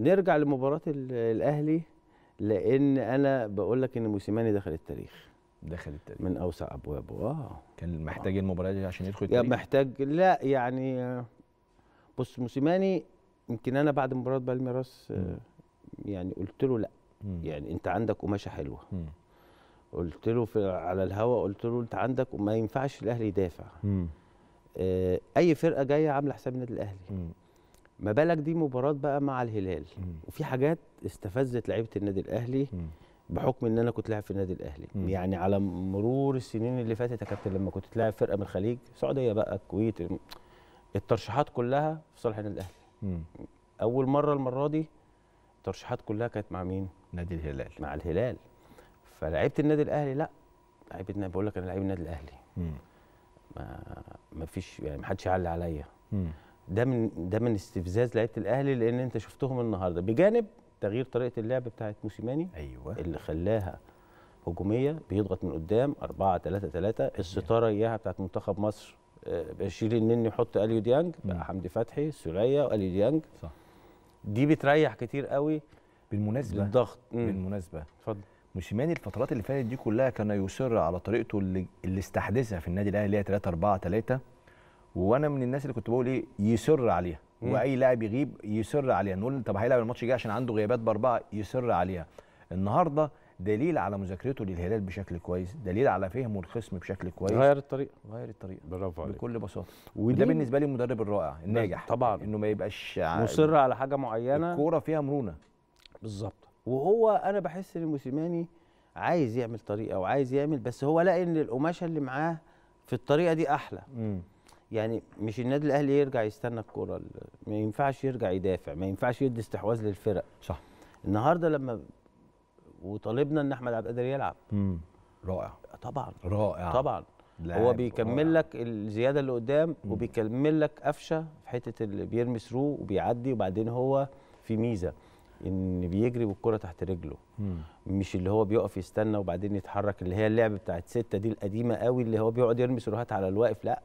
نرجع لمباراه الاهلي لان انا بقول لك ان موسيماني دخل التاريخ دخل التاريخ من اوسع ابوابه اه كان محتاج آه. المباراه دي عشان يدخل التاريخ محتاج لا يعني بص موسيماني يمكن انا بعد مباراه بالميراس آه، يعني قلت له لا م. يعني انت عندك قماشه حلوه م. قلت له في على الهوا قلت له انت عندك ما ينفعش الاهلي يدافع آه اي فرقه جايه عامله حساب النادي الاهلي م. ما بالك دي مباراه بقى مع الهلال وفي حاجات استفزت لعيبه النادي الاهلي بحكم ان انا كنت لاعب في النادي الاهلي يعني على مرور السنين اللي فاتت يا كابتن لما كنت لاعب فرقه من الخليج السعوديه بقى الكويت الترشيحات كلها في صالح النادي الاهلي اول مره المره دي الترشيحات كلها كانت مع مين نادي الهلال مع الهلال فلعيبه النادي الاهلي لا لعيبه النادي بقول لك انا لعيب النادي الاهلي مم. ما فيش يعني ما حدش يعلي عليا ده من ده من استفزاز لعيبه الاهلي لان انت شفتهم النهارده بجانب تغيير طريقه اللعب بتاعه موسيماني ايوه اللي خلاها هجوميه بيضغط من قدام 4 3 3 الستاره اياها بتاعه منتخب مصر آه، بشيل النني يحط اليو ديانج بقى حمدي فتحي سوريا واليو ديانج صح دي بتريح كتير قوي بالمناسبه الضغط بالمناسبه اتفضل موسيماني الفترات اللي فاتت دي كلها كان يصر على طريقته اللي, اللي استحدثها في النادي الاهلي اللي هي 3 4 3 وانا من الناس اللي كنت بقول ايه يصر عليها مم. واي لاعب يغيب يصر عليها نقول طب هيلعب الماتش الجاي عشان عنده غيابات باربعه يصر عليها النهارده دليل على مذاكرته للهلال بشكل كويس دليل على فهمه الخصم بشكل كويس غير الطريقه غير الطريقه برافو عليك بكل بساطه وده بالنسبه لي المدرب الرائع الناجح طبعا انه ما يبقاش مصر على حاجه معينه الكوره فيها مرونه بالظبط وهو انا بحس ان موسيماني عايز يعمل طريقه وعايز يعمل بس هو لقى ان القماشه اللي معاه في الطريقه دي احلى امم يعني مش النادي الاهلي يرجع يستنى الكوره ما ينفعش يرجع يدافع ما ينفعش يدي استحواذ للفرق صح النهارده لما وطالبنا ان احمد عبد القادر يلعب امم رائع طبعا رائع طبعا هو بيكمل رائع. لك الزياده اللي قدام مم. وبيكمل لك قفشه في حته اللي بيرمي ثرو وبيعدي وبعدين هو في ميزه ان بيجري بالكره تحت رجله مم. مش اللي هو بيقف يستنى وبعدين يتحرك اللي هي اللعب بتاعت سته دي القديمه قوي اللي هو بيقعد يرمي سروهات على الواقف لا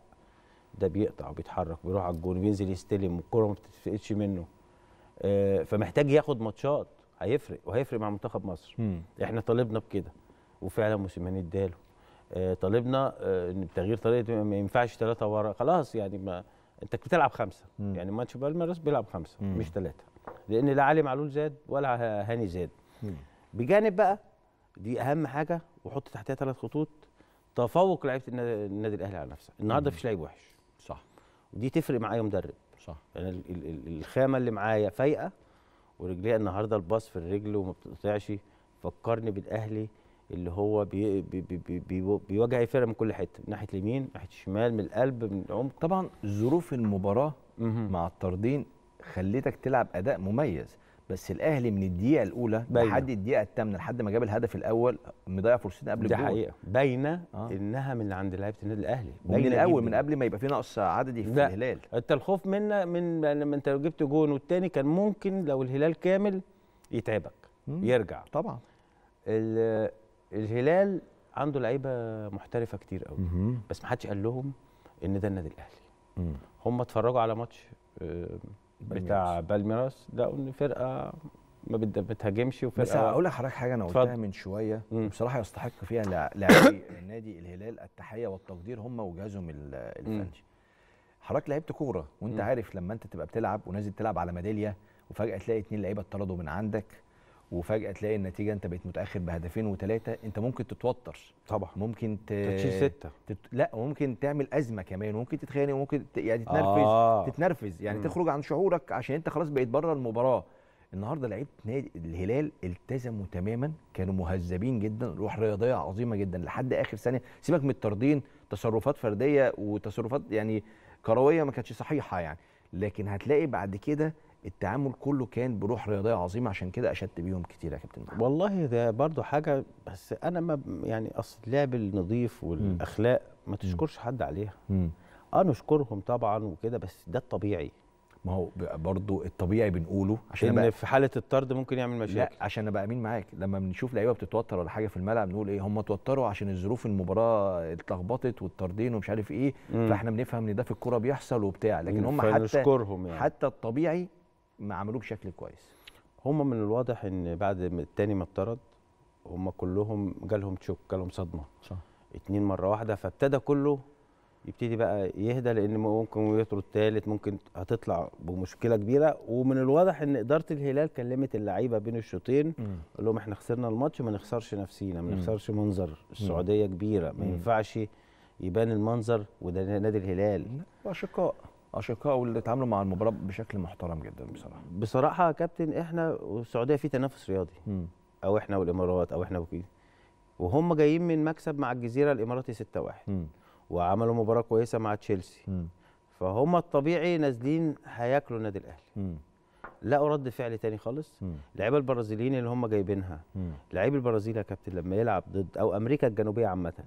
ده بيقطع وبيتحرك بيروح على الجون بينزل يستلم والكوره ما بتتفقدش منه آه، فمحتاج ياخد ماتشات هيفرق وهيفرق مع منتخب مصر مم. احنا طالبنا بكده وفعلا موسيماني اداله آه، طالبنا آه، ان بتغيير طريقه ما ينفعش ثلاثه ورا خلاص يعني ما انت بتلعب خمسه مم. يعني ماتش بالميراس بيلعب خمسه مم. مش ثلاثه لان لا علي معلول زاد ولا هاني زاد مم. بجانب بقى دي اهم حاجه وحط تحتها ثلاث خطوط تفوق لعيبه النادي الاهلي على نفسه النهارده مفيش لعيب وحش دي تفرق معايا مدرب صح يعني الخامه اللي معايا فايقه ورجليها النهارده الباص في الرجل وما بتقطعش فكرني بالاهلي اللي هو بي بي بي بي بيواجه اي فرقه من كل حته من ناحيه اليمين ناحيه الشمال من القلب من العمق طبعا ظروف المباراه مع الطردين خلتك تلعب اداء مميز بس الاهلي من الدقيقه الاولى لحد الدقيقه الثامنه لحد ما جاب الهدف الاول مضيع فرصتين قبل الجول دي حقيقه باينه آه. انها من عند لعيبه النادي الاهلي من الاول من قبل ما يبقى في نقص عددي في لا. الهلال انت الخوف من من لما انت لو جبت جون والتاني كان ممكن لو الهلال كامل يتعبك مم. يرجع طبعا الهلال عنده لعيبه محترفه كتير قوي مم. بس ما حدش قال لهم ان ده النادي الاهلي هم اتفرجوا على ماتش بتاع بالميراس ده ان فرقه ما بتهاجمش وفرقه بس هقول لحضرتك حاجه انا قلتها من شويه بصراحه يستحق فيها لاعبي النادي الهلال التحيه والتقدير هم وجهازهم الفني حضرتك لعبت كوره وانت عارف لما انت تبقى بتلعب ونازل تلعب على ميداليه وفجاه تلاقي اتنين لعيبه اتطردوا من عندك وفجاه تلاقي النتيجه انت بقيت متاخر بهدفين وثلاثه انت ممكن تتوتر طبعا ممكن ت... تشيل سته تت... لا ممكن تعمل ازمه كمان وممكن تتخانق وممكن ت... يعني تتنرفز آه. تتنرفز يعني م. تخرج عن شعورك عشان انت خلاص بقيت بره المباراه النهارده لعيبه نادي الهلال التزموا تماما كانوا مهذبين جدا روح رياضيه عظيمه جدا لحد اخر ثانيه سيبك من التردين تصرفات فرديه وتصرفات يعني كرويه ما كانتش صحيحه يعني لكن هتلاقي بعد كده التعامل كله كان بروح رياضيه عظيمه عشان كده اشدت بيهم كتير يا كابتن محمد والله ده برضو حاجه بس انا ما يعني اصل اللعب النظيف والاخلاق ما تشكرش حد عليها اه نشكرهم طبعا وكده بس ده الطبيعي ما هو برضو الطبيعي بنقوله عشان ان في حاله الطرد ممكن يعمل مشاكل لا عشان ابقى امين معاك لما بنشوف لعيبه بتتوتر ولا حاجه في الملعب نقول ايه هم توتروا عشان الظروف المباراه اتلخبطت والطردين ومش عارف ايه مم. فاحنا بنفهم ان ده في الكوره بيحصل وبتاع لكن هم حتى يعني. حتى الطبيعي ما عملوه بشكل كويس هم من الواضح ان بعد التاني ما اتطرد هم كلهم جالهم تشوك جالهم صدمه صح اتنين مره واحده فابتدى كله يبتدي بقى يهدى لان ممكن يطرد تالت ممكن هتطلع بمشكله كبيره ومن الواضح ان اداره الهلال كلمت اللعيبه بين الشوطين قال لهم احنا خسرنا الماتش ما نخسرش نفسينا ما نخسرش منظر السعوديه كبيره ما ينفعش يبان المنظر وده نادي الهلال اشقاء اشقائه واللي اتعاملوا مع المباراه بشكل محترم جدا بصراحه بصراحه يا كابتن احنا والسعوديه في تنافس رياضي م. او احنا والامارات او احنا وكده وهم جايين من مكسب مع الجزيره الاماراتي 6-1 وعملوا مباراه كويسه مع تشيلسي فهم الطبيعي نازلين هياكلوا النادي الاهلي لقوا رد فعل تاني خالص اللعيبه البرازيليين اللي هم جايبينها لعيب البرازيل يا كابتن لما يلعب ضد او امريكا الجنوبيه عامه